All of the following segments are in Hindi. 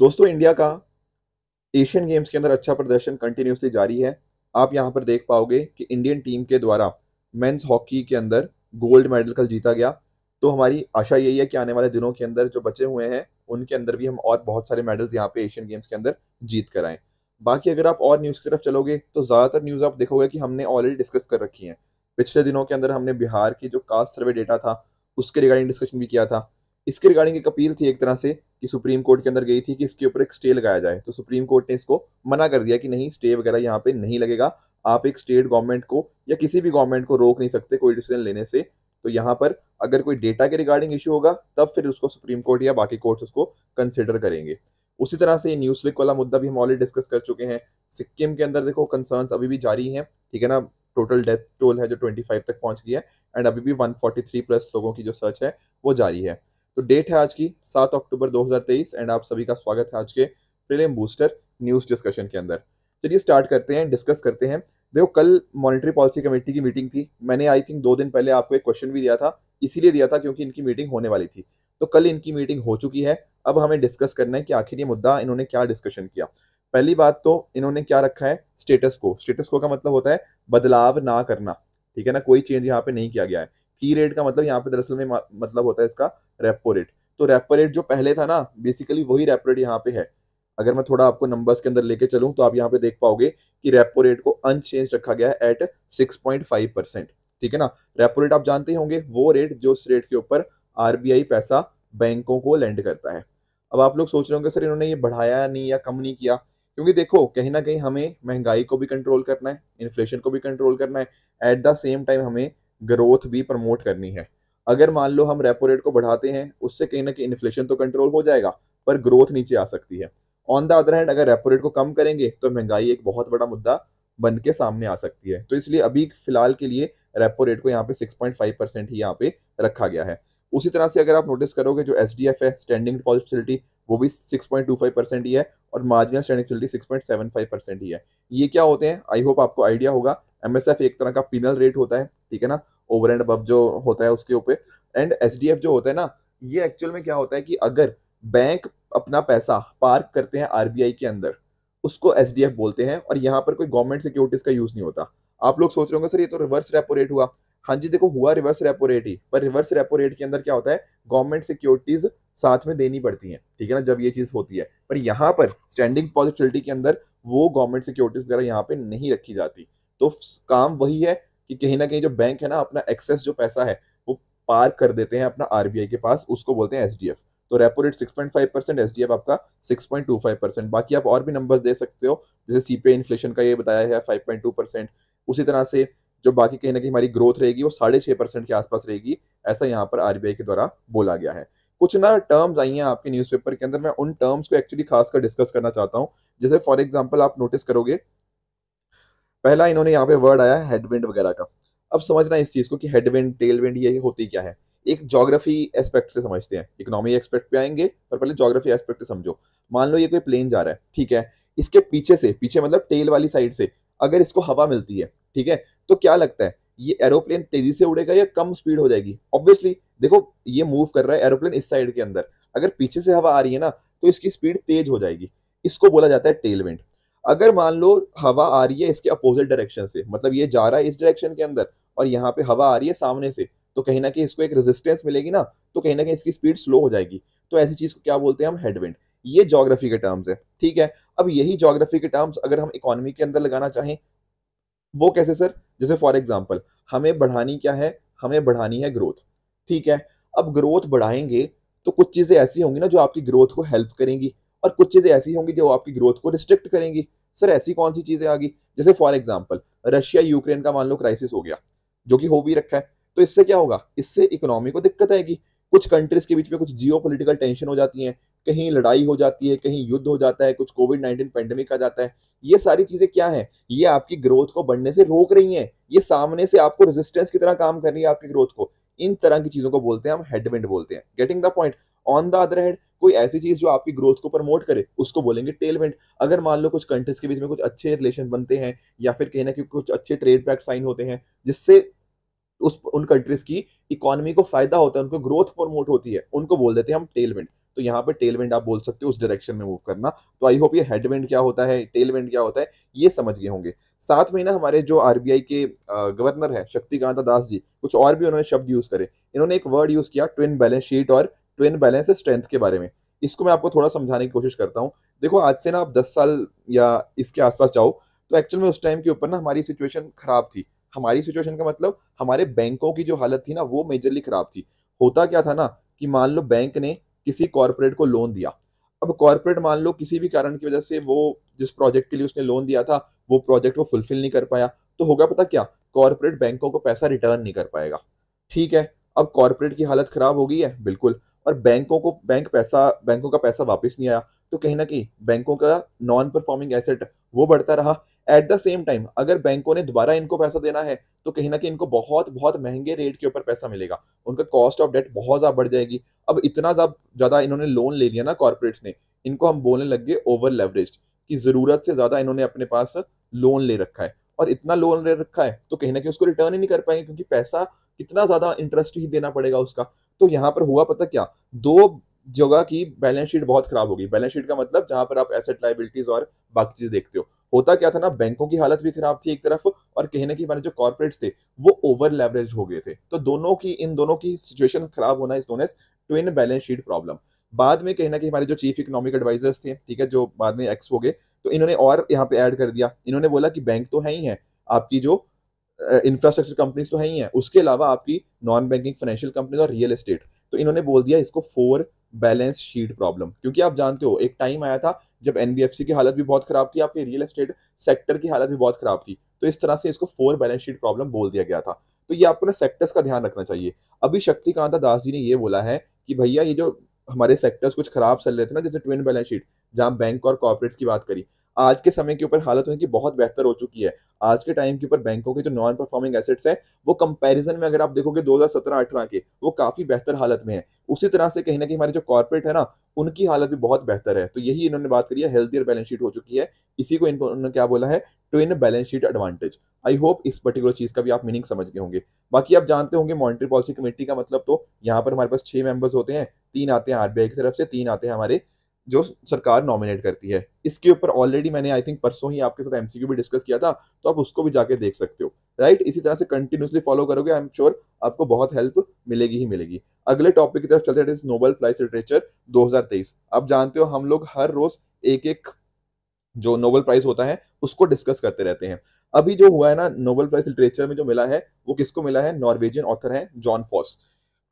दोस्तों इंडिया का एशियन गेम्स के अंदर अच्छा प्रदर्शन कंटिन्यूसली जारी है आप यहाँ पर देख पाओगे कि इंडियन टीम के द्वारा मेंस हॉकी के अंदर गोल्ड मेडल कल जीता गया तो हमारी आशा यही है कि आने वाले दिनों के अंदर जो बचे हुए हैं उनके अंदर भी हम और बहुत सारे मेडल्स यहाँ पे एशियन गेम्स के अंदर जीत कर आएँ बाकी अगर आप और न्यूज़ की तरफ चलोगे तो ज़्यादातर न्यूज़ आप देखोगे कि हमने ऑलरेडी डिस्कस कर रखी हैं पिछले दिनों के अंदर हमने बिहार की जो कास्ट सर्वे डेटा था उसके रिगार्डिंग डिस्कशन भी किया था इसके रिगार्डिंग एक अपील थी एक तरह से कि सुप्रीम कोर्ट के अंदर गई थी कि इसके ऊपर एक स्टे लगाया जाए तो सुप्रीम कोर्ट ने इसको मना कर दिया कि नहीं स्टे वगैरह यहाँ पे नहीं लगेगा आप एक स्टेट गवर्नमेंट को या किसी भी गवर्नमेंट को रोक नहीं सकते कोई डिसीजन लेने से तो यहाँ पर अगर कोई डेटा के रिगार्डिंग इशू होगा तब फिर उसको सुप्रीम कोर्ट या बाकी कोर्ट्स उसको कंसिडर करेंगे उसी तरह से न्यूज लिक वाला मुद्दा भी हम ऑलरेडी डिस्कस कर चुके हैं सिक्किम के अंदर देखो कंसर्न अभी भी जारी हैं ठीक है ना टोटल डेथ टोल है जो ट्वेंटी तक पहुंच गई है एंड अभी भी वन प्लस लोगों की जो सर्च है वो जारी है तो डेट है आज की सात अक्टूबर 2023 एंड आप सभी का स्वागत है आज के प्रीलिम बूस्टर न्यूज डिस्कशन के अंदर चलिए स्टार्ट करते हैं डिस्कस करते हैं देखो कल मॉनिटरी पॉलिसी कमेटी की मीटिंग थी मैंने आई थिंक दो दिन पहले आपको एक क्वेश्चन भी दिया था इसीलिए दिया था क्योंकि इनकी मीटिंग होने वाली थी तो कल इनकी मीटिंग हो चुकी है अब हमें डिस्कस करना है कि आखिर ये मुद्दा इन्होंने क्या डिस्कशन किया पहली बात तो इन्होंने क्या रखा है स्टेटस को स्टेटस को का मतलब होता है बदलाव ना करना ठीक है ना कोई चेंज यहाँ पे नहीं किया गया है की रेट का मतलब यहाँ पे दरअसल में मतलब होता है इसका रेपो रेट तो रेपो रेट जो पहले था ना बेसिकली वही रेपो रेट यहाँ पे है अगर मैं थोड़ा आपको नंबर्स के अंदर लेके चलूँ तो आप यहाँ पे देख पाओगे कि रेपो रेट को अनचेंज रखा गया है at six point five percent ठीक है ना रेपो रेट आप जानते होंगे वो रेट जो उस रेट के ऊपर आरबीआई पैसा बैंकों को लेंड करता है अब आप लोग सोच रहे होंगे सर इन्होंने ये बढ़ाया नहीं या कम नहीं किया क्योंकि देखो कहीं ना कहीं हमें महंगाई को भी कंट्रोल करना है इन्फ्लेशन को भी कंट्रोल करना है एट द सेम टाइम हमें ग्रोथ भी प्रमोट करनी है अगर मान लो हम रेपो रेट को बढ़ाते हैं उससे कहीं ना कहीं इन्फ्लेशन तो कंट्रोल हो जाएगा पर ग्रोथ नीचे आ सकती है ऑन द अदर हैंड अगर रेपो रेट को कम करेंगे तो महंगाई एक बहुत बड़ा मुद्दा बन के सामने आ सकती है तो इसलिए अभी फिलहाल के लिए रेपो रेट को यहाँ पे 6.5 परसेंट ही यहाँ पे रखा गया है उसी तरह से अगर आप नोटिस करोगे जो एस है स्टैंडिंग डिपॉजिट फैसिलिटी वो भी 6.25 परसेंट ही है और मार्जिनल स्टैंडिंग फैसिलिटी 6.75 परसेंट ही है ये क्या होते हैं आई होप आपको आइडिया होगा एमएसएफ एक तरह का पिनल रेट होता है ठीक है ना ओवर एंड अब जो होता है उसके ऊपर एंड एस डी एफ जो होता है ना ये एक्चुअल में क्या होता है कि अगर बैंक अपना पैसा पार्क करते हैं आरबीआई के अंदर उसको एस डी एफ बोलते हैं और यहाँ पर कोई गवर्नमेंट सिक्योरिटीज का यूज़ नहीं होता आप लोग सोच रहे होंगे सर ये तो रिवर्स रेपो रेट हुआ हाँ जी देखो हुआ रिवर्स रेपो रेट ही पर रिवर्स रेपो रेट के अंदर क्या होता है गवर्नमेंट सिक्योरिटीज साथ में देनी पड़ती है ठीक है ना जब ये चीज़ होती है पर यहाँ पर स्टैंडिंग पॉजिटिविटी के अंदर वो गवर्नमेंट सिक्योरिटीज वगैरह यहाँ पे नहीं रखी जाती तो काम वही है कि कहीं ना कहीं जो बैंक है ना अपना एक्सेस जो पैसा है वो पार कर देते हैं अपना आरबीआई के पास उसको बोलते हैं एसडीएफ तो repo rate six point five percent S D F आपका six point two five percent बाकी आप और भी नंबर्स दे सकते हो जैसे सी पे इन्फ्लेशन का ये बताया है फाइव पॉइंट टू परसेंट उसी तरह से जो बाकी कहीं ना कहीं हमारी ग्रोथ रहेगी वो साढ़े छः परसेंट के आसपास रहेगी ऐसा यहाँ पर आरबीआई के द्वारा बोला गया है कुछ ना टर्म्स आई हैं आपके न्यूज़पेपर के अंदर मैं उन टर्म्स को एक्चुअली खासकर डिस्कस करना चाहता हूँ जैसे फॉर एग्जाम्पल आप नोटिस करोगे पहला इन्होंने यहाँ पे वर्ड आया हेडविंड वगैरह का अब समझना इस चीज़ को कि हेडविंड टेलविंड ये होती क्या है एक जोग्राफी एस्पेक्ट से समझते हैं इकोनॉमी एस्पेक्ट पे आएंगे पर पहले जोग्राफी एस्पेक्ट से समझो मान लो ये कोई प्लेन जा रहा है ठीक है इसके पीछे से पीछे मतलब टेल वाली साइड से अगर इसको हवा मिलती है ठीक है तो क्या लगता है ये एरोप्लेन तेजी से उड़ेगा या कम स्पीड हो जाएगी ऑब्वियसली देखो ये मूव कर रहा है एरोप्लेन इस साइड के अंदर अगर पीछे से हवा आ रही है ना तो इसकी स्पीड तेज हो जाएगी इसको बोला जाता है टेलविंड अगर मान लो हवा आ रही है इसके अपोजिट डायरेक्शन से मतलब ये जा रहा है इस डायरेक्शन के अंदर और यहाँ पे हवा आ रही है सामने से तो कहीं ना कहीं इसको एक रेजिस्टेंस मिलेगी ना तो कहीं ना कहीं इसकी स्पीड स्लो हो जाएगी तो ऐसी चीज़ को क्या बोलते हैं हम हेडविंड ये जोग्राफी के टर्म्स है ठीक है अब यही जोग्राफी के टर्म्स अगर हम इकोनॉमी के अंदर लगाना चाहें वो कैसे सर जैसे फॉर एग्जाम्पल हमें बढ़ानी क्या है हमें बढ़ानी है ग्रोथ ठीक है अब ग्रोथ बढ़ाएंगे तो कुछ चीज़ें ऐसी होंगी ना जो आपकी ग्रोथ को हेल्प करेंगी और कुछ चीज़ें ऐसी होंगी जो आपकी ग्रोथ को रिस्ट्रिक्ट करेंगी सर ऐसी कौन सी चीज़ें आ गई जैसे फॉर एग्जाम्पल रशिया यूक्रेन का मान लो क्राइसिस हो गया जो कि हो भी रखा है तो इससे क्या होगा इससे इकोनॉमी को दिक्कत आएगी कुछ कंट्रीज के बीच में कुछ जियो पोलिटिकल टेंशन हो जाती है कहीं लड़ाई हो जाती है कहीं युद्ध हो जाता है कुछ कोविड नाइन्टीन पेंडेमिक आ जाता है ये सारी चीज़ें क्या हैं ये आपकी ग्रोथ को बढ़ने से रोक रही हैं ये सामने से आपको रेजिस्टेंस की तरह काम कर रही है आपकी ग्रोथ को इन तरह की चीज़ों को बोलते हैं हम हेडविंड बोलते हैं getting the point on the other hand कोई ऐसी चीज जो आपकी ग्रोथ को प्रमोट करे उसको बोलेंगे टेलमेंट अगर मान लो कुछ कंट्रीज के बीच में कुछ अच्छे रिलेशन बनते हैं या फिर कहना कि कुछ अच्छे ट्रेड पैक्ट साइन होते हैं जिससे उस उन कंट्रीज की इकोनॉमी को फायदा होता है उनको ग्रोथ प्रमोट होती है उनको बोल देते हैं हम टेलमेंट तो यहाँ पे टेलमेंट आप बोल सकते हो उस डायरेक्शन में मूव करना तो आई होप ये हेडवेंड क्या होता है टेलवेंड क्या होता है ये समझ गए होंगे साथ में ना हमारे जो आरबीआई के गवर्नर है शक्तिकांता दास जी कुछ और भी उन्होंने शब्द यूज करे इन्होंने एक वर्ड यूज किया ट्विन बैलेंस शीट और ट्विन बैलेंस स्ट्रेंथ के बारे में इसको मैं आपको थोड़ा समझाने की कोशिश करता हूँ देखो आज से ना आप दस साल या इसके आसपास जाओ तो एक्चुअल में उस टाइम के ऊपर ना हमारी सिचुएशन खराब थी हमारी सिचुएशन का मतलब हमारे बैंकों की जो हालत थी ना वो मेजरली खराब थी होता क्या था ना कि मान लो बैंक ने किसी कॉरपोरेट को लोन दिया अब कॉरपोरेट मान लो किसी भी कारण की वजह से वो जिस प्रोजेक्ट के लिए उसने लोन दिया था वो प्रोजेक्ट वो फुलफिल नहीं कर पाया तो होगा पता क्या कॉरपोरेट बैंकों को पैसा रिटर्न नहीं कर पाएगा ठीक है अब कॉरपोरेट की हालत खराब हो गई है बिल्कुल और बैंकों को बैंक पैसा बैंकों का पैसा वापस नहीं आया तो कहीं ना कहीं बैंकों का नॉन परफॉर्मिंग एसेट वो बढ़ता रहा एट द सेम टाइम अगर बैंकों ने दोबारा इनको पैसा देना है तो कहीं ना कहीं इनको बहुत बहुत महंगे रेट के ऊपर पैसा मिलेगा उनका कॉस्ट ऑफ डेट बहुत ज़्यादा बढ़ जाएगी अब इतना ज़्यादा इन्होंने लोन ले लिया ना कॉरपोरेट्स ने इनको हम बोलने लग गए ओवर लेवरेज कि ज़रूरत से ज़्यादा इन्होंने अपने पास लोन ले रखा है और इतना लोन ले रखा है तो कहीं ना कहीं उसको रिटर्न ही नहीं कर पाएंगे क्योंकि पैसा कितना ज़्यादा इंटरेस्ट ही देना पड़ेगा उसका तो यहाँ पर हुआ पता क्या दो जगह की बैलेंस शीट बहुत खराब होगी बैलेंस शीट का मतलब जहां पर आप एसेट लाइबिलिटीज और बाकी चीज देखते हो होता क्या था ना बैंकों की हालत भी खराब थी एक तरफ और कहने की हमारे जो कॉर्पोरेट्स थे वो ओवर लेवरेज हो गए थे तो दोनों की इन दोनों की सिचुएशन खराब होना is known as twin balance sheet problem बाद में कहना कि हमारे जो चीफ इकोनॉमिक एडवाइजर्स थे ठीक है जो बाद में एक्स हो गए तो इन्होंने और यहाँ पे ऐड कर दिया इन्होंने बोला कि बैंक तो है ही है आपकी जो इंफ्रास्ट्रक्चर कंपनीज तो है ही है उसके अलावा आपकी नॉन बैंकिंग फाइनेंशियल कंपनीज और रियल एस्टेट तो इन्होंने बोल दिया इसको फोर बैलेंस शीट प्रॉब्लम क्योंकि आप जानते हो एक टाइम आया था जब एन की हालत भी बहुत खराब थी आपके रियल एस्टेट सेक्टर की हालत भी बहुत खराब थी तो इस तरह से इसको फोर बैलेंस शीट प्रॉब्लम बोल दिया गया था तो ये आपको ना सेक्टर्स का ध्यान रखना चाहिए अभी शक्तिकांत दास जी ने ये बोला है कि भैया ये जो हमारे सेक्टर्स कुछ खराब चल रहे थे ना जैसे ट्विन बैलेंस शीट जहाँ बैंक और कॉर्पोरेट्स की बात करी आज के समय के ऊपर हालत उनकी बहुत बेहतर हो चुकी है आज के टाइम के ऊपर बैंकों के जो नॉन परफॉर्मिंग एसेट्स है वो कंपैरिजन में अगर आप देखोगे 2017-18 के वो काफी बेहतर हालत में है उसी तरह से कहीं ना कहीं हमारे जो कॉर्पोरेट है ना उनकी हालत भी बहुत बेहतर है तो यही इन्होंने बात करी है हेल्थियर बैलेंस शीट हो चुकी है इसी को इन्होंने क्या बोला है twin balance sheet advantage I hope इस पर्टिकुलर चीज का भी आप मीनिंग समझ गए होंगे बाकी आप जानते होंगे मॉनिटरी पॉलिसी कमेटी का मतलब तो यहाँ पर हमारे पास छह मेंबर्स होते हैं तीन आते हैं आरबीआई की तरफ से तीन आते हैं हमारे जो सरकार नॉमिनेट करती है इसके ऊपर ऑलरेडी मैंने आई थिंक परसों ही आपके साथ एमसीक्यू भी डिस्कस किया था तो आप उसको भी जाके देख सकते हो राइट इसी तरह से कंटिन्यूसली फॉलो करोगे आई एम श्योर आपको बहुत हेल्प मिलेगी ही मिलेगी अगले टॉपिक की तरफ चलते हैं नोबल प्राइज लिटरेचर दो आप जानते हो हम लोग हर रोज एक एक जो नोबल प्राइज होता है उसको डिस्कस करते रहते हैं अभी जो हुआ है ना नोबल प्राइज लिटरेचर में जो मिला है वो किसको मिला है नॉर्वेजियन ऑथर है जॉन फॉस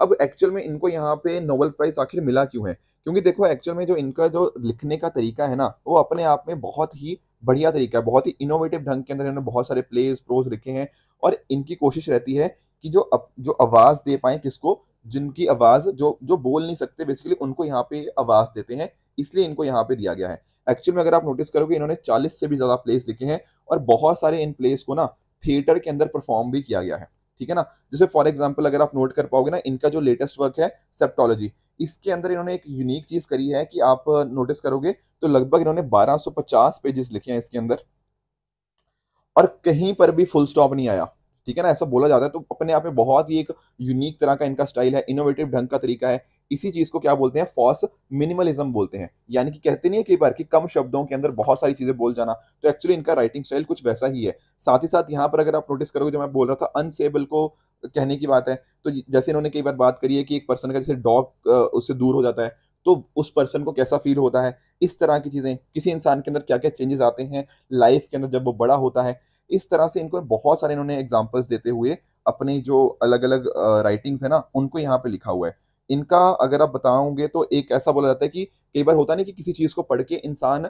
अब एक्चुअल में इनको यहाँ पे नोबल प्राइज आखिर मिला क्यों है क्योंकि देखो एक्चुअल में जो इनका जो लिखने का तरीका है ना वो अपने आप में बहुत ही बढ़िया तरीका है बहुत ही इनोवेटिव ढंग के अंदर इन्होंने बहुत सारे प्लेस प्रोज लिखे हैं और इनकी कोशिश रहती है कि जो अप, जो आवाज़ दे पाए किसको जिनकी आवाज़ जो जो बोल नहीं सकते बेसिकली उनको यहाँ पे आवाज़ देते हैं इसलिए इनको यहाँ पे दिया गया है एक्चुअल में अगर आप नोटिस करोगे इन्होंने 40 से भी ज़्यादा प्लेस लिखे हैं और बहुत सारे इन प्लेस को ना थिएटर के अंदर परफॉर्म भी किया गया है ठीक है ना जैसे फॉर एग्जाम्पल अगर आप नोट कर पाओगे ना इनका जो लेटेस्ट वर्क है सेप्टोलॉजी इसके अंदर इन्होंने एक यूनिक चीज़ करी है कि आप नोटिस uh, करोगे तो लगभग इन्होंने 1250 पेजेस लिखे हैं इसके अंदर और कहीं पर भी फुल स्टॉप नहीं आया ठीक है ना ऐसा बोला जाता है तो अपने आप में बहुत ही एक यूनिक तरह का इनका स्टाइल है इनोवेटिव ढंग का तरीका है इसी चीज को क्या बोलते हैं फॉस मिनिमलिज्म बोलते हैं यानी कि कहते नहीं है कई बार कि कम शब्दों के अंदर बहुत सारी चीजें बोल जाना तो एक्चुअली इनका राइटिंग स्टाइल कुछ वैसा ही है साथ ही साथ यहाँ पर अगर आप नोटिस करोगे जो मैं बोल रहा था अनसेबल को कहने की बात है तो जैसे इन्होंने कई बार बात करी है कि एक पर्सन का जैसे डॉग उससे दूर हो जाता है तो उस पर्सन को कैसा फील होता है इस तरह की चीज़ें किसी इंसान के अंदर क्या क्या चेंजेस आते हैं लाइफ के अंदर जब वो बड़ा होता है इस तरह से इनको बहुत सारे इन्होंने एग्जाम्पल्स देते हुए अपने जो अलग अलग राइटिंग्स है ना उनको यहाँ पे लिखा हुआ है इनका अगर आप बताओगे तो एक ऐसा बोला जाता है कि कई बार होता नहीं कि किसी चीज़ को पढ़ के इंसान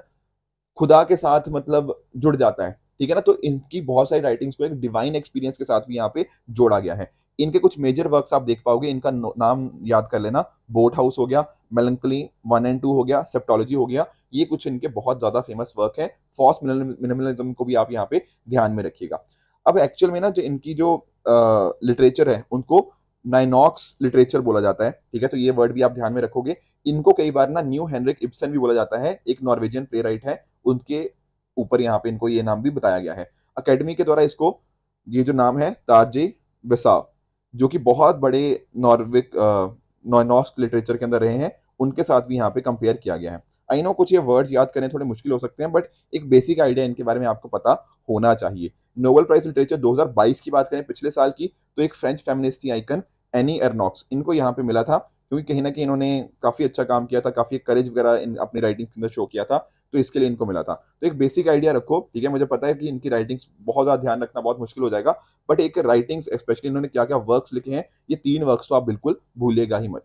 खुदा के साथ मतलब जुड़ जाता है ठीक है ना तो इनकी बहुत सारी राइटिंग्स को एक डिवाइन एक्सपीरियंस के साथ भी यहाँ पे जोड़ा गया है इनके कुछ मेजर वर्क्स आप देख पाओगे इनका नाम याद कर लेना बोट हाउस हो गया मेलंकली वन एंड टू हो गया सेप्टोलॉजी हो गया ये कुछ इनके बहुत ज़्यादा फेमस वर्क है फॉस मिनिमलिज्म को भी आप यहाँ पे ध्यान में रखिएगा अब एक्चुअल में ना जो इनकी जो लिटरेचर है उनको नाइनॉक्स लिटरेचर बोला जाता है ठीक है तो ये वर्ड भी आप ध्यान में रखोगे इनको कई बार ना न्यू हेनरिक इप्सन भी बोला जाता है एक नॉर्वेजियन प्ले राइट है उनके ऊपर यहाँ पे इनको ये नाम भी बताया गया है अकेडमी के द्वारा इसको ये जो नाम है तारजे वेसाव जो कि बहुत बड़े नॉर्विक नॉनॉस्क लिटरेचर के अंदर रहे हैं उनके साथ भी यहाँ पे कंपेयर किया गया है आई नो कुछ ये वर्ड्स याद करने थोड़े मुश्किल हो सकते हैं बट एक बेसिक आइडिया इनके बारे में आपको पता होना चाहिए नोबल प्राइज लिटरेचर 2022 की बात करें पिछले साल की तो एक French feminist icon Annie Ernaux इनको यहाँ पे मिला था क्योंकि कहीं ना कहीं इन्होंने काफ़ी अच्छा काम किया था काफ़ी करेज वगैरह अपनी राइटिंग के अंदर शो किया था तो इसके लिए इनको मिला था तो एक बेसिक आइडिया रखो ठीक है मुझे पता है कि इनकी राइटिंग्स बहुत ज़्यादा ध्यान रखना बहुत मुश्किल हो जाएगा बट एक राइटिंग्स स्पेशली इन्होंने क्या क्या वर्क्स लिखे हैं ये तीन वर्क्स तो आप बिल्कुल भूलिएगा ही मत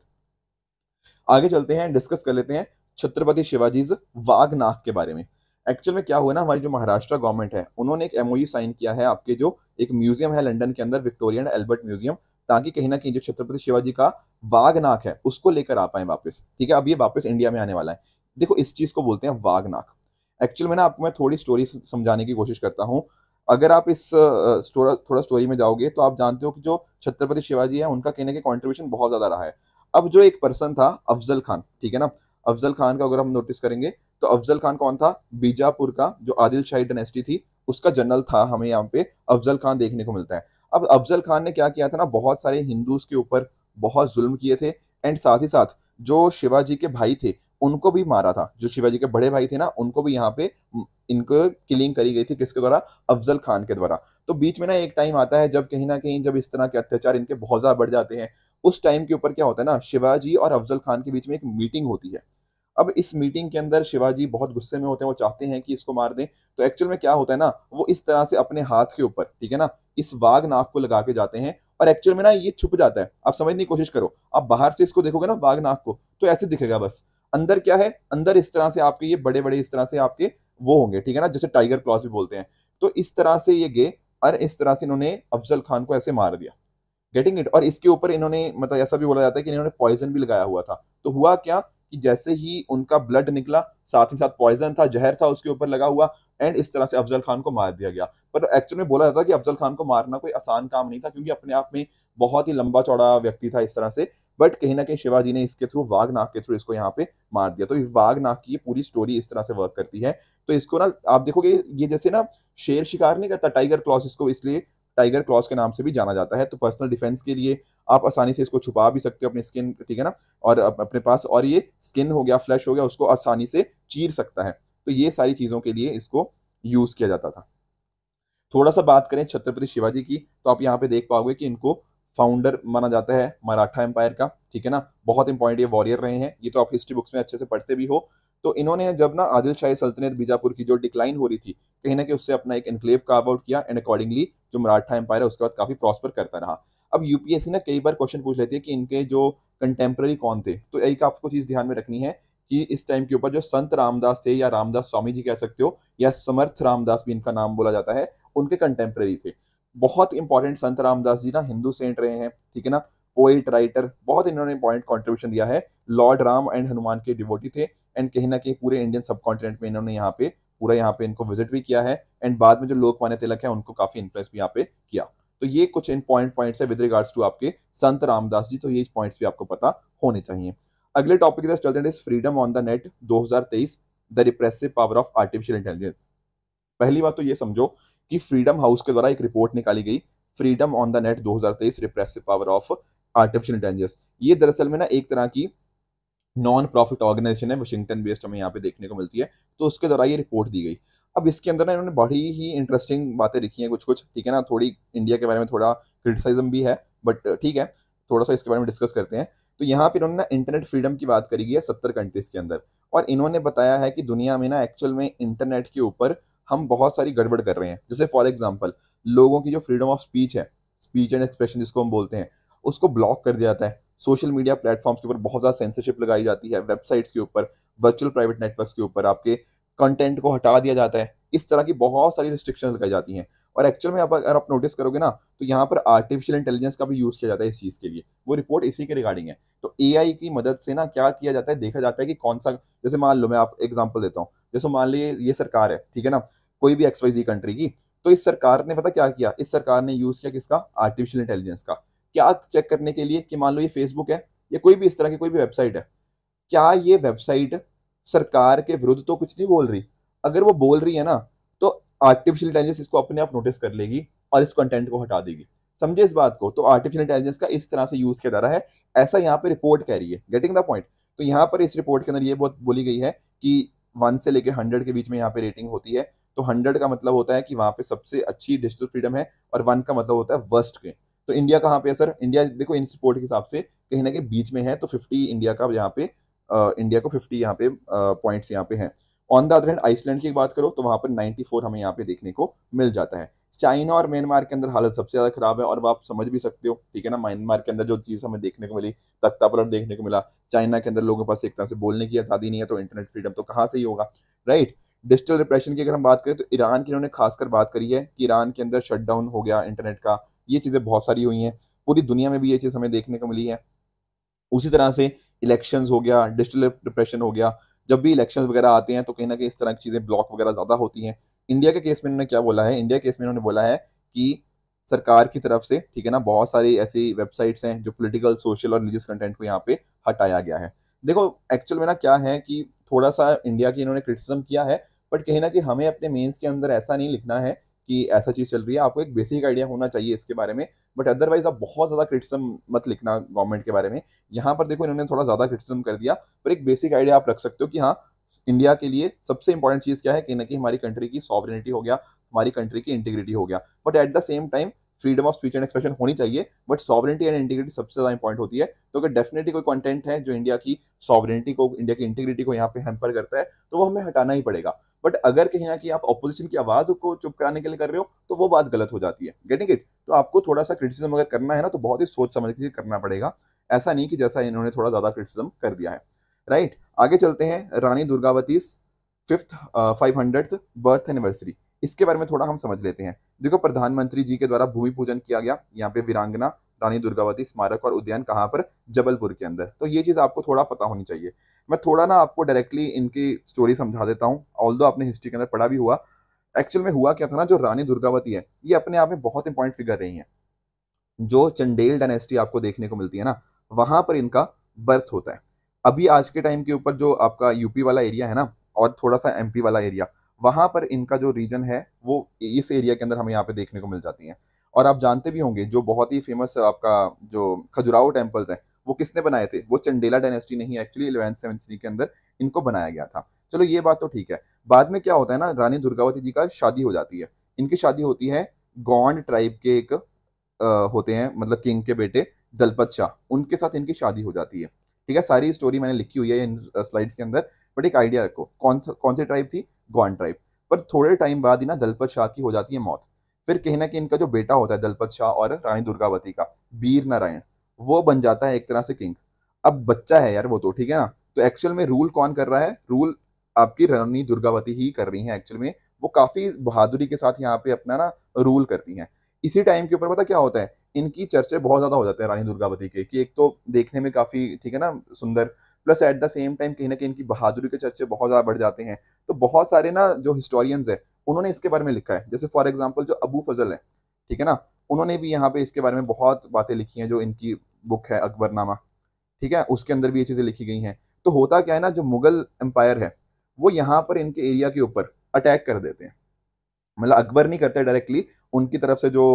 आगे चलते हैं डिस्कस कर लेते हैं छत्रपति शिवाजी वाघनाथ के बारे में एक्चुअल में क्या हुआ ना हमारी जो महाराष्ट्र गवर्नमेंट है उन्होंने एक एमओयू साइन किया है आपके जो एक म्यूजियम है लंदन के अंदर विक्टोरिया एंड एल्बर्ट म्यूजियम ताकि कहीं ना कहीं जो छत्रपति शिवाजी का वागनाक है उसको लेकर आ पाए वापस ठीक है अब ये वापस इंडिया में आने वाला है देखो इस चीज़ को बोलते हैं वागनाक एक्चुअल में ना आपको मैं थोड़ी स्टोरी समझाने की कोशिश करता हूँ अगर आप इस स्टोरा थोड़ा स्टोरी में जाओगे तो आप जानते हो कि जो छत्रपति शिवाजी है उनका कहने के कॉन्ट्रीब्यूशन बहुत ज़्यादा रहा है अब जो एक पर्सन था अफजल खान ठीक है ना अफजल खान का अगर हम नोटिस करेंगे तो अफजल खान कौन था बीजापुर का जो आदिल शाही डायनेस्टी थी उसका जनरल था हमें यहाँ पे अफजल खान देखने को मिलता है अब अफजल खान ने क्या किया था ना बहुत सारे हिंदूज के ऊपर बहुत जुल्म किए थे एंड साथ ही साथ जो शिवाजी के भाई थे उनको भी मारा था जो शिवाजी के बड़े भाई थे ना उनको भी यहाँ पे इनको किलिंग करी गई थी किसके द्वारा अफजल खान के द्वारा तो बीच में ना एक टाइम आता है जब कहीं ना कहीं जब इस तरह के अत्याचार इनके बहुत ज़्यादा बढ़ जाते हैं उस टाइम के ऊपर क्या होता है ना शिवाजी और अफजल खान के बीच में एक मीटिंग होती है अब इस मीटिंग के अंदर शिवाजी बहुत गुस्से में होते हैं वो चाहते हैं कि इसको मार दें तो एक्चुअल में क्या होता है ना वो इस तरह से अपने हाथ के ऊपर ठीक है ना इस वाघ नाक को लगा के जाते हैं और एक्चुअल में ना ये छुप जाता है आप समझने की कोशिश करो आप बाहर से इसको देखोगे ना वाघ नाक को तो ऐसे दिखेगा बस अंदर क्या है अंदर इस तरह से आपके ये बड़े बड़े इस तरह से आपके वो होंगे ठीक है ना जैसे टाइगर क्लॉस भी बोलते हैं तो इस तरह से ये गए और इस तरह से इन्होंने अफजल खान को ऐसे मार दिया गेटिंग इट और इसके ऊपर इन्होंने मतलब ऐसा भी बोला जाता है कि इन्होंने पॉइजन भी लगाया हुआ था तो हुआ क्या कि जैसे ही उनका ब्लड निकला साथ ही साथ पॉइजन था जहर था उसके ऊपर लगा हुआ एंड इस तरह से अफजल खान को मार दिया गया पर एक्चुअली बोला जाता कि अफजल खान को मारना कोई आसान काम नहीं था क्योंकि अपने आप में बहुत ही लंबा चौड़ा व्यक्ति था इस तरह से बट कहीं ना कहीं शिवाजी ने इसके थ्रू वाघ नाक के थ्रू इसको यहाँ पे मार दिया तो वाघ नाक की पूरी स्टोरी इस तरह से वर्क करती है तो इसको ना आप देखोगे ये जैसे ना शेर शिकार नहीं करता टाइगर क्लॉस इसको इसलिए टाइगर क्लॉस के नाम से भी जाना जाता है तो पर्सनल डिफेंस के लिए आप आसानी से इसको छुपा भी सकते हो अपनी स्किन ठीक है ना और अपने पास और ये स्किन हो गया फ्लैश हो गया उसको आसानी से चीर सकता है तो ये सारी चीज़ों के लिए इसको यूज़ किया जाता था थोड़ा सा बात करें छत्रपति शिवाजी की तो आप यहाँ पे देख पाओगे कि इनको फाउंडर माना जाता है मराठा एम्पायर का ठीक है ना बहुत इंपॉर्टेंट ये वॉरियर रहे हैं ये तो आप हिस्ट्री बुक्स में अच्छे से पढ़ते भी हो तो इन्होंने जब ना आदिल शाही सल्तनत बीजापुर की जो डिक्लाइन हो रही थी कहीं ना कहीं उससे अपना एक इनक्लेव कार्व आउट किया एंड अकॉर्डिंगली जो मराठा एम्पायर है उसके बाद काफी प्रॉस्पर करता रहा अब यूपीएससी ना कई बार क्वेश्चन पूछ लेती है कि इनके जो कंटेम्प्रेरी कौन थे तो एक आपको चीज ध्यान में रखनी है कि इस टाइम के ऊपर जो संत रामदास थे या रामदास स्वामी जी कह सकते हो या समर्थ रामदास भी इनका नाम बोला जाता है उनके कंटेम्प्रेरी थे बहुत इंपॉर्टेंट संत रामदास जी ना हिंदू सेंट रहे हैं ठीक है ना पोइट राइटर बहुत इन्होंने पॉइंट कॉन्ट्रीब्यूशन दिया है लॉर्ड राम एंड हनुमान के डिवोटी थे एंड कहीं ना कहीं पूरे इंडियन सब कॉन्टिनेंट में इन्होंने यहाँ पे पूरा यहाँ पे इनको विजिट भी किया है एंड बाद में जो लोकमान्य तिलक है उनको काफी इन्फ्लुएंस भी यहाँ पे किया तो ये कुछ इन पॉइंट पॉइंट्स है विद रिगार्ड्स टू आपके संत रामदास जी तो ये पॉइंट्स भी आपको पता होने चाहिए अगले टॉपिक की तरफ चलते हैं freedom on the net 2023 the repressive power of artificial intelligence पहली बात तो ये समझो कि फ्रीडम हाउस के द्वारा एक रिपोर्ट निकाली गई freedom on the net 2023 repressive power of artificial intelligence ये दरअसल में ना एक तरह की नॉन प्रॉफिट ऑर्गेनाइजेशन है वाशिंगटन बेस्ड हमें यहाँ पे देखने को मिलती है तो उसके द्वारा ये रिपोर्ट दी गई अब इसके अंदर ना इन्होंने बड़ी ही इंटरेस्टिंग बातें लिखी हैं कुछ कुछ ठीक है ना थोड़ी इंडिया के बारे में थोड़ा क्रिटिसिज्म भी है बट ठीक है थोड़ा सा इसके बारे में डिस्कस करते हैं तो यहाँ पर इन्होंने ना इंटरनेट फ्रीडम की बात करी गई है सत्तर कंट्रीज़ के अंदर और इन्होंने बताया है कि दुनिया में ना एक्चुअल में इंटरनेट के ऊपर हम बहुत सारी गड़बड़ कर रहे हैं जैसे फॉर एग्जाम्पल लोगों की जो फ्रीडम ऑफ स्पीच है स्पीच एंड एक्सप्रेशन जिसको हम बोलते हैं उसको ब्लॉक कर दिया जाता है सोशल मीडिया प्लेटफॉर्म्स के ऊपर बहुत ज़्यादा सेंसरशिप लगाई जाती है वेबसाइट्स के ऊपर वर्चुअल प्राइवेट नेटवर्क्स के ऊपर आपके कंटेंट को हटा दिया जाता है इस तरह की बहुत सारी रिस्ट्रिक्शन लगाई जाती हैं और एक्चुअल में आप अगर आप नोटिस करोगे ना तो यहाँ पर आर्टिफिशियल इंटेलिजेंस का भी यूज़ किया जाता है इस चीज़ के लिए वो रिपोर्ट इसी के रिगार्डिंग है तो ए की मदद से ना क्या किया जाता है देखा जाता है कि कौन सा जैसे मान लो मैं आप एग्जाम्पल देता हूँ जैसे मान लीजिए ये सरकार है ठीक है ना कोई भी एक्सवाइजी कंट्री की तो इस सरकार ने पता क्या किया इस सरकार ने यूज़ किया किसका आर्टिफिशियल इंटेलिजेंस का क्या चेक करने के लिए कि मान लो ये फेसबुक है या कोई भी इस तरह की कोई भी वेबसाइट है क्या ये वेबसाइट सरकार के विरुद्ध तो कुछ नहीं बोल रही अगर वो बोल रही है ना तो आर्टिफिशियल इंटेलिजेंस इसको अपने आप नोटिस कर लेगी और इस कंटेंट को हटा देगी समझे इस बात को तो आर्टिफिशियल इंटेलिजेंस का इस तरह से यूज किया जा रहा है ऐसा यहाँ पे रिपोर्ट कह रही है गेटिंग द पॉइंट तो यहाँ पर इस रिपोर्ट के अंदर ये बहुत बोली गई है कि वन से लेकर हंड्रेड के बीच में यहाँ पे रेटिंग होती है तो हंड्रेड का मतलब होता है कि वहाँ पे सबसे अच्छी डिजिटल फ्रीडम है और वन का मतलब होता है वर्स्ट के तो इंडिया कहाँ पे है सर इंडिया देखो इन स्पोर्ट के हिसाब से कहीं ना कहीं बीच में है तो फिफ्टी इंडिया का यहाँ पे आ, इंडिया को फिफ्टी यहाँ पे पॉइंट्स यहाँ पे हैं on the other hand Iceland की बात करो तो वहाँ पर फोर हमें यहाँ पे देखने को मिल जाता है चाइना और म्यांमार के अंदर हालत सबसे ज़्यादा खराब है और आप समझ भी सकते हो ठीक है ना म्यांमार के अंदर जो चीज़ हमें देखने को मिली तख्ता पलट देखने को मिला चाइना के अंदर लोगों के पास एक तरह से बोलने की आज़ादी नहीं है तो इंटरनेट फ्रीडम तो कहाँ से ही होगा राइट डिजिटल रिप्रेशन की अगर हम बात करें तो ईरान की इन्होंने खासकर बात करी है कि ईरान के अंदर शटडाउन हो गया इंटरनेट का ये चीज़ें बहुत सारी हुई हैं पूरी दुनिया में भी ये चीज़ हमें देखने को मिली है उसी तरह से इलेक्शंस हो गया डिजिटल डिप्रेशन हो गया जब भी इलेक्शंस वगैरह आते हैं तो कहीं ना कहीं इस तरह की चीज़ें ब्लॉक वगैरह ज़्यादा होती हैं इंडिया के केस में इन्होंने क्या बोला है इंडिया केस में इन्होंने बोला है कि सरकार की तरफ से ठीक है ना बहुत सारी ऐसी वेबसाइट्स हैं जो पॉलिटिकल सोशल और रिलीजियस कंटेंट को यहाँ पे हटाया गया है देखो एक्चुअल में ना क्या है कि थोड़ा सा इंडिया की इन्होंने क्रिटिसिज्म किया है बट कहीं ना कि हमें अपने मेंस के अंदर ऐसा नहीं लिखना है कि ऐसा चीज़ चल रही है आपको एक बेसिक आइडिया होना चाहिए इसके बारे में बट अदरवाइज आप बहुत ज़्यादा क्रिटिसम मत लिखना गवर्नमेंट के बारे में यहाँ पर देखो इन्होंने थोड़ा ज़्यादा क्रिटिसम कर दिया पर एक बेसिक आइडिया आप रख सकते हो कि हाँ इंडिया के लिए सबसे इंपॉर्टेंट चीज़ क्या है कि ना कि हमारी कंट्री की सॉवरिनिटी हो गया हमारी कंट्री की इंटीग्रिटी हो गया but at the same time freedom of speech and expression होनी चाहिए बट सॉवरिटी एंड इंटीग्रिटी सबसे ज्यादा इंपॉर्टेंट होती है तो अगर डेफिनेटली कोई कंटेंट है जो इंडिया की सॉवरिटी को इंडिया की इंटीग्रिटी को यहाँ पे हेम्पर करता है तो वो हमें हटाना ही पड़ेगा बट अगर कहीं ना कहीं आप ऑपोजिशन की आवाज़ को चुप कराने के लिए कर रहे हो तो वो बात गलत हो जाती है गेटिंग इट तो आपको थोड़ा सा क्रिटिसिज्म अगर करना है ना तो बहुत ही सोच समझ के करना पड़ेगा ऐसा नहीं कि जैसा इन्होंने थोड़ा ज़्यादा क्रिटिसिज्म कर दिया है राइट आगे चलते हैं Rani Durgavati fifth five hundred birth anniversary इसके बारे में थोड़ा हम समझ लेते हैं देखो प्रधानमंत्री जी के द्वारा भूमि पूजन किया गया यहाँ पे वीरांगना रानी दुर्गावती स्मारक और उद्यान कहाँ पर जबलपुर के अंदर तो ये चीज़ आपको थोड़ा पता होनी चाहिए मैं थोड़ा ना आपको डायरेक्टली इनकी स्टोरी समझा देता हूँ ऑल आपने हिस्ट्री के अंदर पढ़ा भी हुआ एक्चुअल में हुआ क्या था ना जो रानी दुर्गावती है ये अपने आप में बहुत इंपॉर्टेंट फिगर रही है जो चंडेल डायनेस्टी आपको देखने को मिलती है ना वहां पर इनका बर्थ होता है अभी आज के टाइम के ऊपर जो आपका यूपी वाला एरिया है ना और थोड़ा सा एमपी वाला एरिया वहां पर इनका जो रीजन है वो इस एरिया के अंदर हमें यहाँ पे देखने को मिल जाती है और आप जानते भी होंगे जो बहुत ही फेमस आपका जो खजुराहो टेम्पल्स हैं वो किसने बनाए थे वो चंडेला डायनेस्टी नहीं एक्चुअली इलेवेंथ सेवेंचुरी के अंदर इनको बनाया गया था चलो ये बात तो ठीक है बाद में क्या होता है ना रानी दुर्गावती जी का शादी हो जाती है इनकी शादी होती है गौंड ट्राइब के एक आ, होते हैं मतलब किंग के बेटे दलपत शाह उनके साथ इनकी शादी हो जाती है ठीक है सारी स्टोरी मैंने लिखी हुई है इन स्लाइड्स के अंदर बट एक आइडिया रखो कौन सा कौन सी ट्राइब थी गौन ट्राइब पर थोड़े टाइम बाद ही ना दलपत शाह की हो जाती है मौत फिर कहीं ना कहीं इनका जो बेटा होता है दलपत शाह और रानी दुर्गावती का वीर नारायण वो बन जाता है एक तरह से किंग अब बच्चा है यार वो तो ठीक है ना तो एक्चुअल में रूल कौन कर रहा है रूल आपकी रानी दुर्गावती ही कर रही है एक्चुअल में वो काफ़ी बहादुरी के साथ यहाँ पे अपना ना रूल करती हैं इसी टाइम के ऊपर पता क्या होता है इनकी चर्चे बहुत ज़्यादा हो जाते हैं रानी दुर्गावती के कि एक तो देखने में काफ़ी ठीक है ना सुंदर plus at the same time कहीं ना कहीं इनकी बहादुरी के चर्चे बहुत ज़्यादा बढ़ जाते हैं तो बहुत सारे ना जो हिस्टोरियंस है उन्होंने इसके बारे में लिखा है जैसे फॉर एग्जाम्पल जो अबू फजल है ठीक है ना उन्होंने भी यहाँ पे इसके बारे में बहुत बातें लिखी हैं जो इनकी बुक है अकबरनामा ठीक है उसके अंदर भी ये चीज़ें लिखी गई हैं तो होता क्या है ना जो मुगल एम्पायर है वो यहाँ पर इनके एरिया के ऊपर अटैक कर देते हैं मतलब अकबर नहीं करते डायरेक्टली उनकी तरफ से जो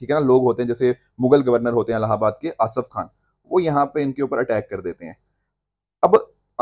ठीक है ना लोग होते हैं जैसे मुगल गवर्नर होते हैं इलाहाबाद के आसफ खान वो यहाँ पे इनके ऊपर अटैक कर देते हैं अब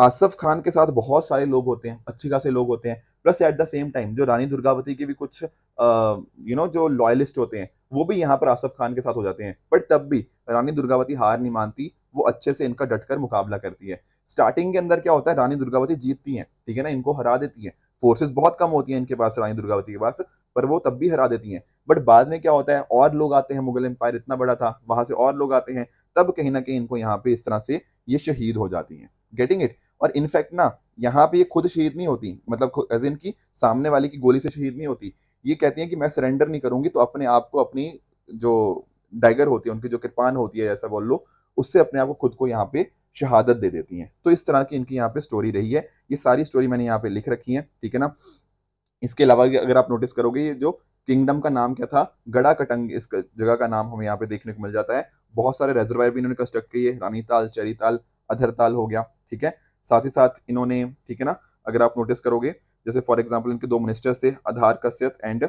आसफ खान के साथ बहुत सारे लोग होते हैं अच्छे खासे लोग होते हैं plus at the same time जो रानी दुर्गावती के भी कुछ यू नो जो लॉयलिस्ट होते हैं वो भी यहाँ पर आसफ खान के साथ हो जाते हैं बट तब भी रानी दुर्गावती हार नहीं मानती वो अच्छे से इनका डटकर मुकाबला करती है स्टार्टिंग के अंदर क्या होता है रानी दुर्गावती जीतती है ठीक है ना इनको हरा देती है फोर्सेस बहुत कम होती है इनके पास रानी दुर्गावती के पास पर वो तब भी हरा देती हैं बट बाद में क्या होता है और लोग आते हैं मुगल एम्पायर इतना बड़ा था वहां से और लोग आते हैं तब कहीं ना कहीं इनको यहाँ पे इस तरह से ये शहीद हो जाती हैं गेटिंग इट और इनफैक्ट ना यहाँ पे ये खुद शहीद नहीं होती मतलब एज इन की सामने वाले की गोली से शहीद नहीं होती ये कहती है कि मैं सरेंडर नहीं करूंगी तो अपने आप को अपनी जो डाइगर होती है उनकी जो कृपान होती है जैसा बोल लो उससे अपने आप को खुद को यहाँ पे शहादत दे देती हैं तो इस तरह की इनकी यहाँ पे स्टोरी रही है ये सारी स्टोरी मैंने यहाँ पे लिख रखी है ठीक है ना इसके अलावा अगर आप नोटिस करोगे ये जो किंगडम का नाम क्या था गड़ा कटंग इस जगह का नाम हमें यहाँ पे देखने को मिल जाता है बहुत सारे रेजरवायर भी इन्होंने कंस्ट्रक्ट किए रानीताल चरीताल अधरताल हो गया ठीक है साथ ही साथ इन्होंने ठीक है ना अगर आप नोटिस करोगे जैसे फॉर एग्जाम्पल इनके दो मिनिस्टर्स थे आधार कश्यत एंड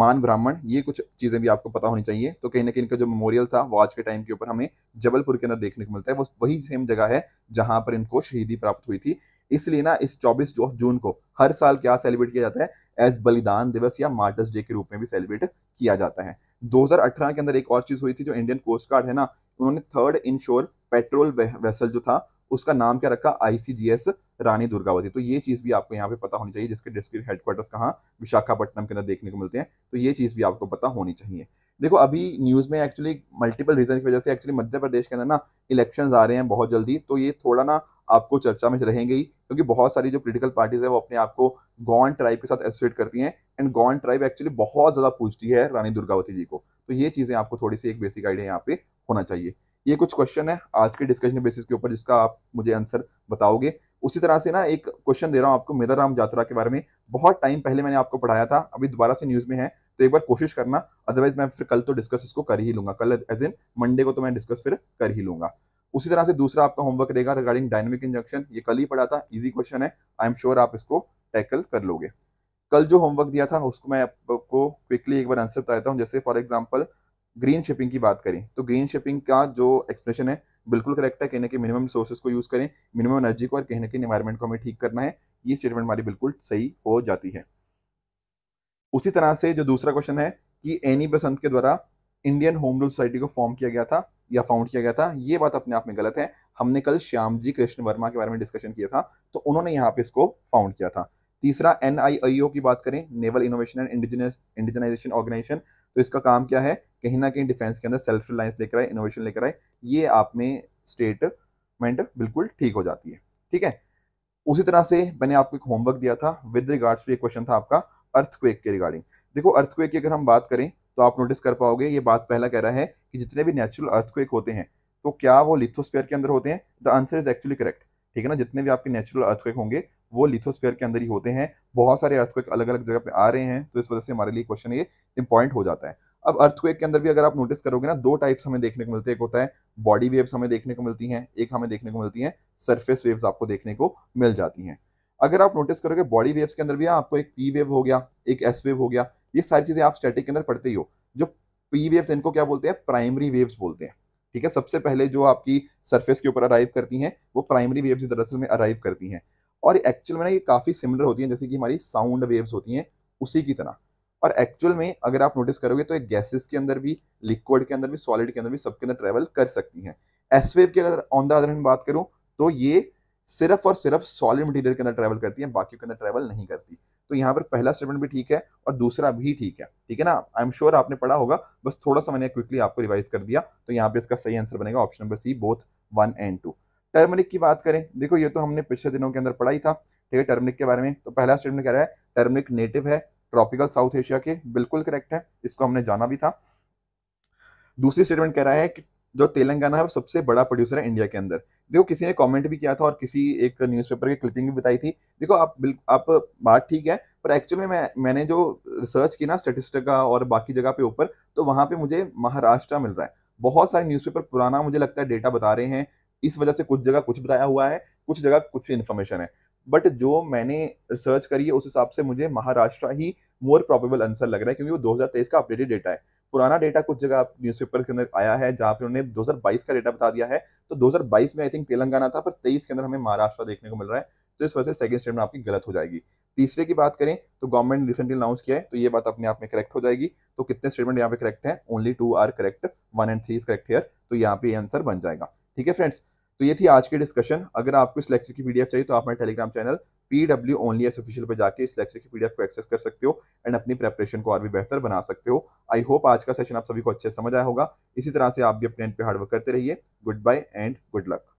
मान ब्राह्मण ये कुछ चीज़ें भी आपको पता होनी चाहिए तो कहीं ना कहीं इनका जो मेमोरियल था वो आज के टाइम के ऊपर हमें जबलपुर के अंदर देखने को मिलता है वो वही सेम जगह है जहां पर इनको शहीदी प्राप्त हुई थी इसलिए ना इस चौबीस जून को हर साल क्या सेलिब्रेट किया जाता है एज बलिदान दिवस या मार्टर्स डे के रूप में भी सेलिब्रेट किया जाता है 2018 के अंदर एक और चीज़ हुई थी जो इंडियन कोस्ट गार्ड है ना उन्होंने थर्ड इंश्योर पेट्रोल वेसल जो था उसका नाम क्या रखा आईसीजीएस रानी दुर्गावती तो ये चीज़ भी आपको यहाँ पे पता होनी चाहिए जिसके डिस्ट्रिक्ट हेडक्वार्टर्स कहाँ विशाखापट्टनम के अंदर देखने को मिलते हैं तो ये चीज़ भी आपको पता होनी चाहिए देखो अभी न्यूज़ में एक्चुअली मल्टीपल रीजन की वजह से एक्चुअली मध्य प्रदेश के अंदर ना इलेक्शन आ रहे हैं बहुत जल्दी तो ये थोड़ा ना आपको चर्चा में रहेंगे ही क्योंकि बहुत सारी जो पोलिटिकल पार्टीज है वो अपने आप को गौन ट्राइब के साथ एसोसिएट करती हैं एंड गौन ट्राइब एक्चुअली बहुत ज़्यादा पूछती है रानी दुर्गावती जी को तो ये चीज़ें आपको थोड़ी सी एक बेसिक आइडिया यहाँ पे होना चाहिए ये कुछ क्वेश्चन है आज के डिस्कशन बेसिस के ऊपर जिसका आप मुझे आंसर बताओगे उसी तरह से ना एक क्वेश्चन दे रहा हूँ आपको राम जात्रा के बारे में बहुत टाइम पहले मैंने आपको पढ़ाया था अभी दोबारा से न्यूज़ में है तो एक बार कोशिश करना अदरवाइज मैं फिर कल तो डिस्कस इसको कर ही लूंगा कल एज इन मंडे को तो मैं डिस्कस फिर कर ही लूंगा उसी तरह से दूसरा आपका होमवर्क रहेगा रिगार्डिंग डायनेमिक इंजक्शन ये कल ही पढ़ा था इजी क्वेश्चन है आई एम श्योर आप इसको टैकल कर लोगे कल जो होमवर्क दिया था उसको मैं आपको क्विकली एक बार आंसर बता देता हूँ जैसे फॉर एग्जाम्पल ग्रीन शिपिंग की बात करें तो ग्रीन शिपिंग का जो एक्सप्रेशन है बिल्कुल करेक्ट है कहने के मिनिमम रिसोर्सेज को यूज़ करें मिनिमम एनर्जी को और कहने के इन्वायरमेंट को हमें ठीक करना है ये स्टेटमेंट हमारी बिल्कुल सही हो जाती है उसी तरह से जो दूसरा क्वेश्चन है कि एनी बसंत के द्वारा इंडियन होम रूल सोसाइटी को फॉर्म किया गया था या फाउंड किया गया था ये बात अपने आप में गलत है हमने कल श्याम जी कृष्ण वर्मा के बारे में डिस्कशन किया था तो उन्होंने यहाँ पे इसको फाउंड किया था तीसरा एन की बात करें naval innovation and indigenous indigenisation organisation तो इसका काम क्या है कहीं ना कहीं डिफेंस के अंदर सेल्फ रिलायंस लेकर आए इनोवेशन लेकर आए ये आप में स्टेटमेंट बिल्कुल ठीक हो जाती है ठीक है उसी तरह से मैंने आपको एक होमवर्क दिया था विद रिगार्ड्स टू ये क्वेश्चन था आपका अर्थक्वेक के रिगार्डिंग देखो अर्थक्वेक की अगर हम बात करें तो आप नोटिस कर पाओगे ये बात पहला कह रहा है कि जितने भी नेचुरल अर्थक्वेक होते हैं तो क्या वो लिथोस्फेयर के अंदर होते हैं the answer is actually correct ठीक है ना जितने भी आपके नेचुरल अर्थक्वेक होंगे वो लिथोस्फेयर के अंदर ही होते हैं बहुत सारे अर्थक्वेक अलग अलग जगह पे आ रहे हैं तो इस वजह से हमारे लिए क्वेश्चन ये इंपॉर्टेंट हो जाता है अब अर्थक्वेक के अंदर भी अगर आप नोटिस करोगे ना दो टाइप्स हमें देखने को मिलते हैं एक होता है बॉडी वेव्स हमें देखने को मिलती हैं एक हमें देखने को मिलती हैं सरफेस वेव्स आपको देखने को मिल जाती हैं अगर आप नोटिस करोगे बॉडी वेव्स के अंदर भी हाँ, आपको एक पी वेव हो गया एक एस वेव हो गया ये सारी चीज़ें आप स्टैटिक के अंदर पढ़ते ही हो जो पी वेव्स इनको क्या बोलते हैं प्राइमरी वेव्स बोलते हैं ठीक है सबसे पहले जो आपकी सरफेस के ऊपर अराइव करती हैं वो प्राइमरी वेव्स दरअसल में अराइव करती हैं और एक्चुअल में ना ये काफ़ी सिमिलर होती हैं जैसे कि हमारी साउंड वेव्स होती हैं उसी की तरह और एक्चुअल में अगर आप नोटिस करोगे तो एक गैसेस के अंदर भी लिक्विड के अंदर भी सॉलिड के अंदर भी सबके अंदर ट्रेवल कर सकती हैं एस वेव की अगर ऑन द अदर हैंड बात करूँ तो ये सिर्फ और सिर्फ सॉलिड मटेरियल के अंदर ट्रेवल करती है बाकी के अंदर ट्रेवल नहीं करती तो यहाँ पर पहला स्टेटमेंट भी ठीक है और दूसरा भी ठीक है ठीक है ना आई एम श्योर आपने पढ़ा होगा बस थोड़ा सा मैंने क्विकली आपको रिवाइज कर दिया तो यहाँ पे इसका सही आंसर बनेगा option number C both one and two turmeric की बात करें देखो ये तो हमने पिछले दिनों के अंदर पढ़ा ही था ठीक है टर्मरिक के बारे में तो पहला स्टेटमेंट कह रहा है टर्मरिक नेटिव है ट्रॉपिकल साउथ एशिया के बिल्कुल करेक्ट है इसको हमने जाना भी था दूसरी स्टेटमेंट कह रहा है कि जो तेलंगाना है वो सबसे बड़ा प्रोड्यूसर है इंडिया के अंदर देखो किसी ने कमेंट भी किया था और किसी एक न्यूज़पेपर की क्लिपिंग भी बताई थी देखो आप आप बात ठीक है पर एक्चुअल में मैं मैंने जो रिसर्च की ना स्टेटिस्टिका और बाकी जगह पे ऊपर तो वहाँ पे मुझे महाराष्ट्र मिल रहा है बहुत सारे न्यूज़पेपर पुराना मुझे लगता है डेटा बता रहे हैं इस वजह से कुछ जगह कुछ बताया हुआ है कुछ जगह कुछ इन्फॉर्मेशन है बट जो मैंने रिसर्च करी है उस हिसाब से मुझे महाराष्ट्र ही मोर प्रोबेबल आंसर लग रहा है क्योंकि वो 2023 का अपडेटेड डेटा है पुराना डेटा कुछ जगह न्यूज़पेपर के अंदर आया है जहाँ पे उन्होंने 2022 का डेटा बता दिया है तो 2022 में आई थिंक तेलंगाना था पर 23 के अंदर हमें महाराष्ट्र देखने को मिल रहा है तो इस वजह से सेकंड स्टेटमेंट आपकी गलत हो जाएगी तीसरे की बात करें तो गवर्नमेंट ने रिसेंटली अनाउंस किया है तो ये बात अपने आप में करेक्ट हो जाएगी तो कितने स्टेटमेंट यहाँ पे करेक्ट है only two are correct one and three is correct here तो यहाँ पे आंसर बन जाएगा ठीक है फ्रेंड्स तो ये थी आज की डिस्कशन अगर आपको इस लेक्चर की पीडीएफ चाहिए तो आप मेरे Telegram channel P W only S official पर जाकर इस लेक्चर की पीडीएफ को एक्सेस कर सकते हो एंड अपनी प्रेपरेशन को और भी बेहतर बना सकते हो आई होप आज का सेशन आप सभी को अच्छे समझ आया होगा इसी तरह से आप भी अपने एंड पे हार्डवर्क करते रहिए good bye and good luck